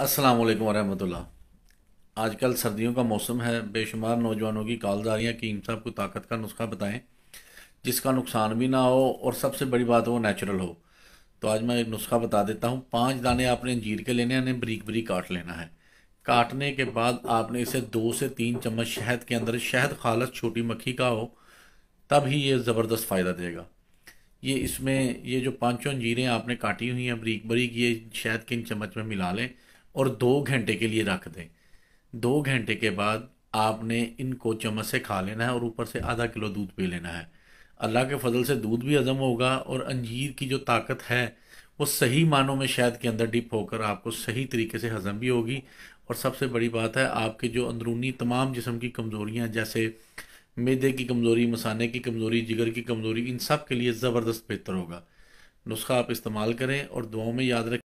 अस्सलाम वालेकुम आज कल सर्दियों का मौसम है बेशुमार नौजवानों की कॉल्स आ रही हैं साहब को ताकत का नुस्खा बताएं जिसका नुकसान भी ना हो और सबसे बड़ी बात वो नेचुरल हो तो आज मैं एक नुस्खा बता देता हूँ पाँच दाने आपने अंजीर के लेने हैं इन्हें बरीक बरीक काट लेना है काटने के बाद आपने इसे दो से तीन चम्मच शहद के अंदर शहद खालस छोटी मक्खी का हो तब ही ये ज़बरदस्त फ़ायदा देगा ये इसमें ये जो पाँचों अंजीरें आपने काटी हुई हैं बरीक बरीक ये शहद के इन चम्मच में मिला लें और दो घंटे के लिए रख दें दो घंटे के बाद आपने इनको चम्मच से खा लेना है और ऊपर से आधा किलो दूध पी लेना है अल्लाह के फजल से दूध भी हज़म होगा और अंजीर की जो ताकत है वो सही मानों में शहद के अंदर डिप होकर आपको सही तरीके से हज़म भी होगी और सबसे बड़ी बात है आपके जो अंदरूनी तमाम जिसम की कमज़ोरियाँ जैसे मैदे की कमज़ोरी मसाने की कमज़ोरी जिगर की कमज़ोरी इन सब के लिए ज़बरदस्त बेहतर होगा नुस्खा आप इस्तेमाल करें और दुआओं में याद रखें